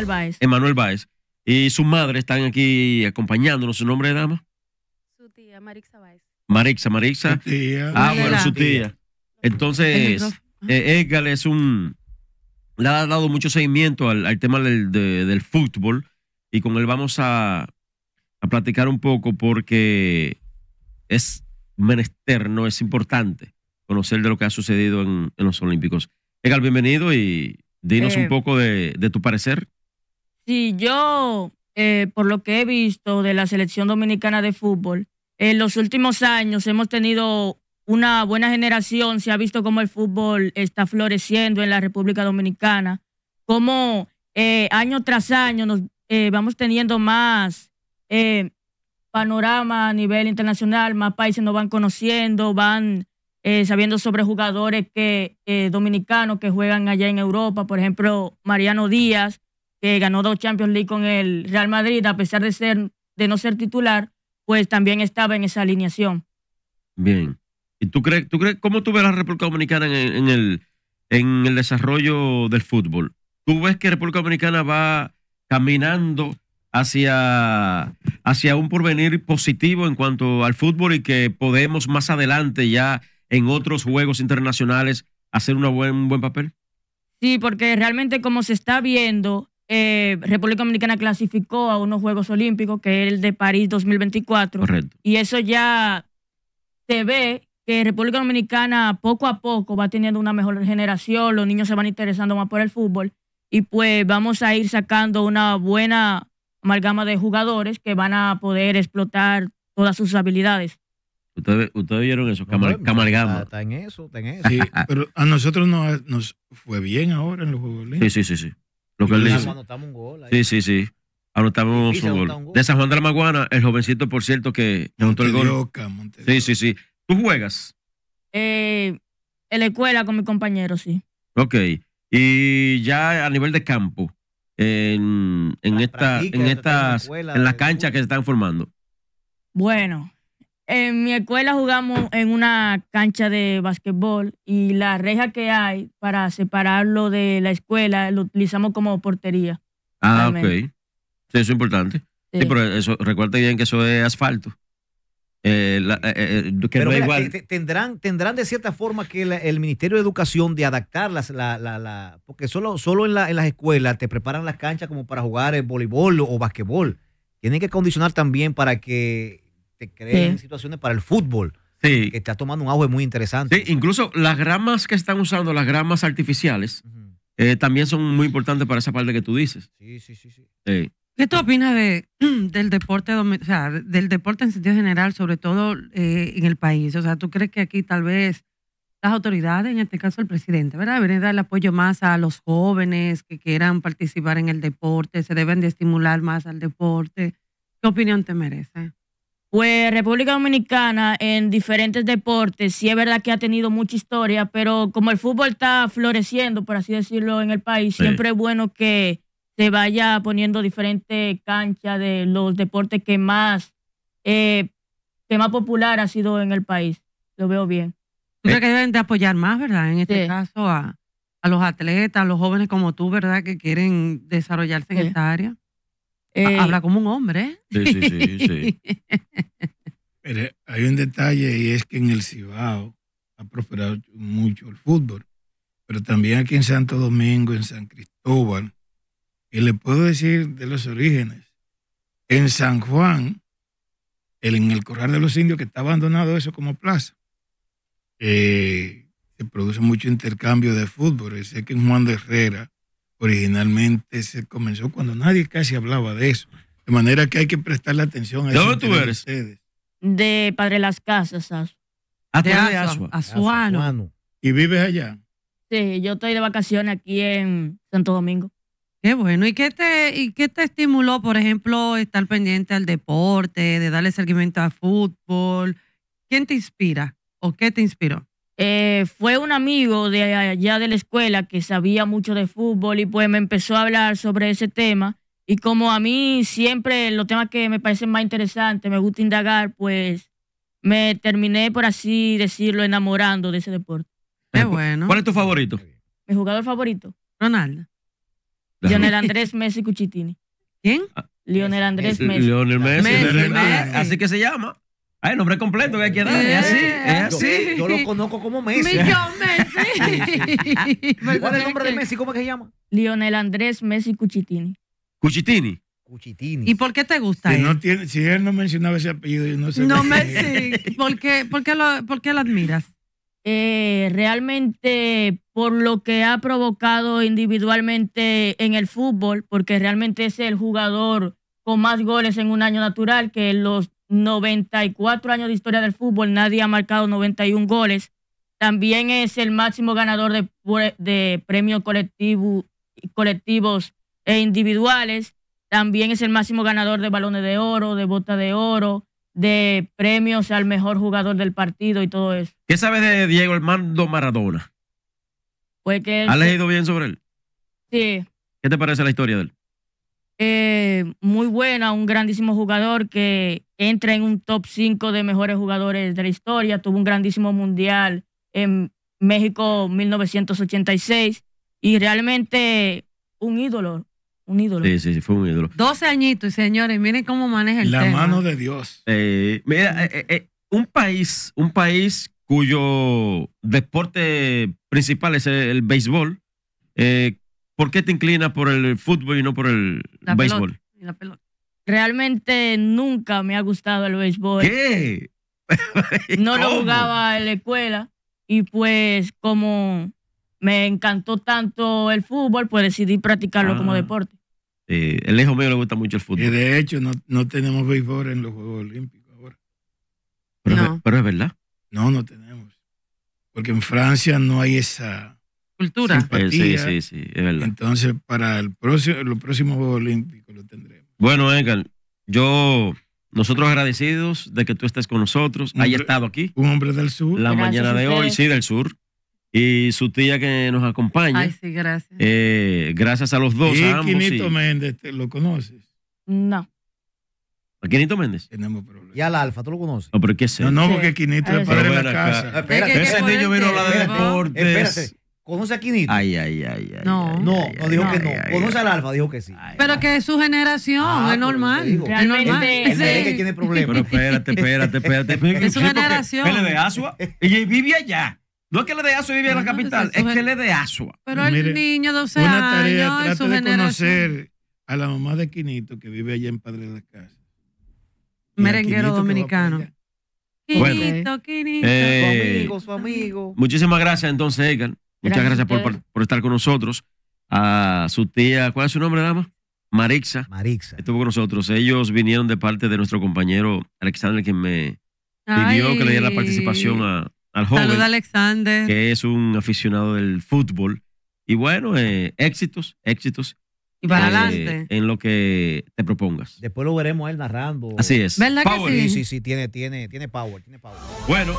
Emanuel Báez. Emanuel Y su madre están aquí acompañándonos. ¿Su nombre de dama? Su tía, Marixa Báez. Marixa, Marixa. Su tía. Ah, bueno, su tía. Entonces, eh, Edgar es un... Le ha dado mucho seguimiento al, tema del, fútbol y con él vamos a, platicar un poco porque es menester, no es importante conocer de lo que ha sucedido en, los Olímpicos. Edgar, bienvenido y dinos un eh, poco de, tu parecer. Si yo, eh, por lo que he visto de la selección dominicana de fútbol, en los últimos años hemos tenido una buena generación, se ha visto cómo el fútbol está floreciendo en la República Dominicana, cómo eh, año tras año nos eh, vamos teniendo más panorama a nivel internacional, más países nos van conociendo, van sabiendo sobre jugadores que dominicanos que juegan allá en Europa, por ejemplo, Mariano Díaz, que ganó dos Champions League con el Real Madrid, a pesar de, ser, de no ser titular, pues también estaba en esa alineación. Bien. ¿Y tú crees, tú crees cómo tú ves a la República Dominicana en, el, en el desarrollo del fútbol? ¿Tú ves que República Dominicana va caminando hacia, hacia un porvenir positivo en cuanto al fútbol y que podemos más adelante ya en otros juegos internacionales hacer una buen, un buen papel? Sí, porque realmente como se está viendo, eh, República Dominicana clasificó a unos Juegos Olímpicos, que es el de París 2024. Correcto. Y eso ya se ve que República Dominicana poco a poco va teniendo una mejor generación, los niños se van interesando más por el fútbol y pues vamos a ir sacando una buena amalgama de jugadores que van a poder explotar todas sus habilidades. Ustedes, ustedes vieron eso, Camar, Está, en eso, está en eso. pero a nosotros nos, nos fue bien ahora en los Juegos Olímpicos. sí, sí, sí. Lo que él Sí, sí, sí. Anotamos un gol. De San Juan de la Maguana, el jovencito, por cierto, que anotó el gol. Sí, sí, sí. ¿Tú juegas? Eh, en la escuela con mi compañero, sí. Ok. Y ya a nivel de campo, en, en, esta, en estas, en las canchas que se están formando. Bueno, en mi escuela jugamos en una cancha de basquetbol y la reja que hay para separarlo de la escuela lo utilizamos como portería. Ah, ok. eso es importante. Sí. pero eso, recuerda bien que eso es asfalto. igual. Tendrán, tendrán de cierta forma que el Ministerio de Educación de adaptar la, la, porque solo, solo en, las escuelas te preparan las canchas como para jugar el voleibol o, o basquetbol. Tienen que condicionar también para que creen situaciones para el fútbol. Sí. Que está tomando un auge muy interesante. Sí, incluso las gramas que están usando, las gramas artificiales, eh, también son muy importantes para esa parte que tú dices. Sí, sí, sí. ¿Qué tú opinas de, del deporte del deporte en sentido general, sobre todo eh, en el país? O sea, ¿tú crees que aquí tal vez las autoridades, en este caso el presidente, ¿verdad? Deberían dar el apoyo más a los jóvenes que quieran participar en el deporte, se deben de estimular más al deporte. ¿Qué opinión te merece? Pues República Dominicana en diferentes deportes, sí es verdad que ha tenido mucha historia, pero como el fútbol está floreciendo, por así decirlo, en el país, siempre es bueno que se vaya poniendo diferentes canchas de los deportes que más, eh, que más popular ha sido en el país. Lo veo bien. Tú creo que deben de apoyar más, ¿verdad? En este caso a, los atletas, a los jóvenes como tú, ¿verdad? Que quieren desarrollarse en esta área. Eh, habla como un hombre. ¿eh? Sí, sí, sí. sí. Pero hay un detalle y es que en el Cibao ha prosperado mucho el fútbol, pero también aquí en Santo Domingo, en San Cristóbal, y le puedo decir de los orígenes, en San Juan, en el Corral de los Indios, que está abandonado eso como plaza, eh, se produce mucho intercambio de fútbol. Sé que en Juan de Herrera originalmente se comenzó cuando nadie casi hablaba de eso. De manera que hay que prestarle atención a eso. ¿De dónde De, Padre Las Casas, ah, de ¿Y vives allá? Sí, yo estoy de vacaciones aquí en Santo Domingo. Qué bueno. ¿Y qué te, y qué te estimuló, por ejemplo, estar pendiente al deporte, de darle seguimiento al fútbol? ¿Quién te inspira o qué te inspiró? Eh, fue un amigo de allá de la escuela que sabía mucho de fútbol y pues me empezó a hablar sobre ese tema. Y como a mí siempre los temas que me parecen más interesantes, me gusta indagar, pues me terminé, por así decirlo, enamorando de ese deporte. bueno. ¿Cuál es tu favorito? Mi jugador favorito. Ronaldo. Lionel Andrés Messi Cuchitini. ¿Quién? Lionel Andrés Messi. Lionel Messi. Así que se llama. Ah, el nombre completo que hay que es así, eh. Yo, lo conozco como Messi. Millón Messi. ¿Cuál es el pues, nombre de Messi? ¿Cómo es que se llama? Lionel Andrés Messi Cuchitini. ¿Cuchitini? Cuchitini. ¿Y por qué te gusta si él? No si no mencionaba ese apellido, no sé. No, Messi. ¿Por qué, lo, admiras? Eh, realmente por lo que ha provocado individualmente en el fútbol, porque realmente es el jugador con más goles en un año natural que los 94 años de historia del fútbol, nadie ha marcado 91 goles. También es el máximo ganador de, de premios colectivo, colectivos e individuales. También es el máximo ganador de balones de oro, de bota de oro, de premios al mejor jugador del partido y todo eso. ¿Qué sabes de Diego Armando Maradona? Pues que leído bien sobre él? Sí. ¿Qué te parece la historia de él? Eh, muy buena, un grandísimo jugador que entra en un top 5 de mejores jugadores de la historia, tuvo un grandísimo mundial en México 1986 y realmente un ídolo, un ídolo. Sí, sí, sí, fue un ídolo. 12 añitos, señores, miren cómo maneja el La mano de Dios. Eh, mira, eh, eh, un país, un país cuyo deporte principal es el, béisbol, eh, ¿por qué te inclinas por el fútbol y no por el béisbol? la pelota. Realmente nunca me ha gustado el béisbol. ¿Qué? no lo jugaba en la escuela y pues como me encantó tanto el fútbol, pues decidí practicarlo como ah. deporte. Eh, el hijo mío le gusta mucho el fútbol. Y de hecho, no, tenemos béisbol en los Juegos Olímpicos ahora. Pero, es, verdad. No, no tenemos. Porque en Francia no hay esa cultura. Eh, sí, sí, sí, es verdad. Entonces, para el próximo, los próximos Juegos Olímpicos lo tendremos. Bueno, Edgar, yo, nosotros agradecidos de que tú estés con nosotros, haya estado aquí. Un hombre del sur. La mañana de hoy, sí, del sur. Y su tía que nos acompaña. Ay, sí, gracias. Eh, gracias a los dos. ¿Y a Quinito Méndez, ¿te ¿lo conoces? No. ¿A Quinito Méndez? Tenemos problemas. ¿Y al Alfa? ¿Tú lo conoces? No, pero ¿qué sé? No, no, porque Quinito es padre de la acá. casa. Espérate, ese niño vino a hablar de deportes. ¿Conoce a Quinito? Ay, ay, ay. no. no, no dijo que no. ¿Conoce al Alfa? Dijo que sí. Pero que es su generación, ah, es normal. Es normal. es que tiene problemas. Pero espérate, espérate, espérate. Es su generación. Él es de Azua. y vive allá. No es que es de y vive en la capital, es que él es de Azua. Pero el niño de 12 una tarea, años conocer a la mamá de Quinito que vive allá en Padre de la Casa. Merenguero dominicano. Quinito, Quinito. Eh, su amigo, su amigo. Muchísimas gracias entonces, Egan. Muchas gracias, por, estar con nosotros. A su tía, ¿cuál es su nombre, dama? Marixa. Marixa. Estuvo con nosotros. Ellos vinieron de parte de nuestro compañero Alexander, quien me pidió que le diera la participación al joven. Saluda, Alexander. Que es un aficionado del fútbol. Y bueno, eh, éxitos, éxitos. Y para eh, adelante. En lo que te propongas. Después lo veremos él narrando. Así es. ¿Verdad que sí? Sí, sí, sí, tiene, tiene, tiene power, tiene power. Bueno.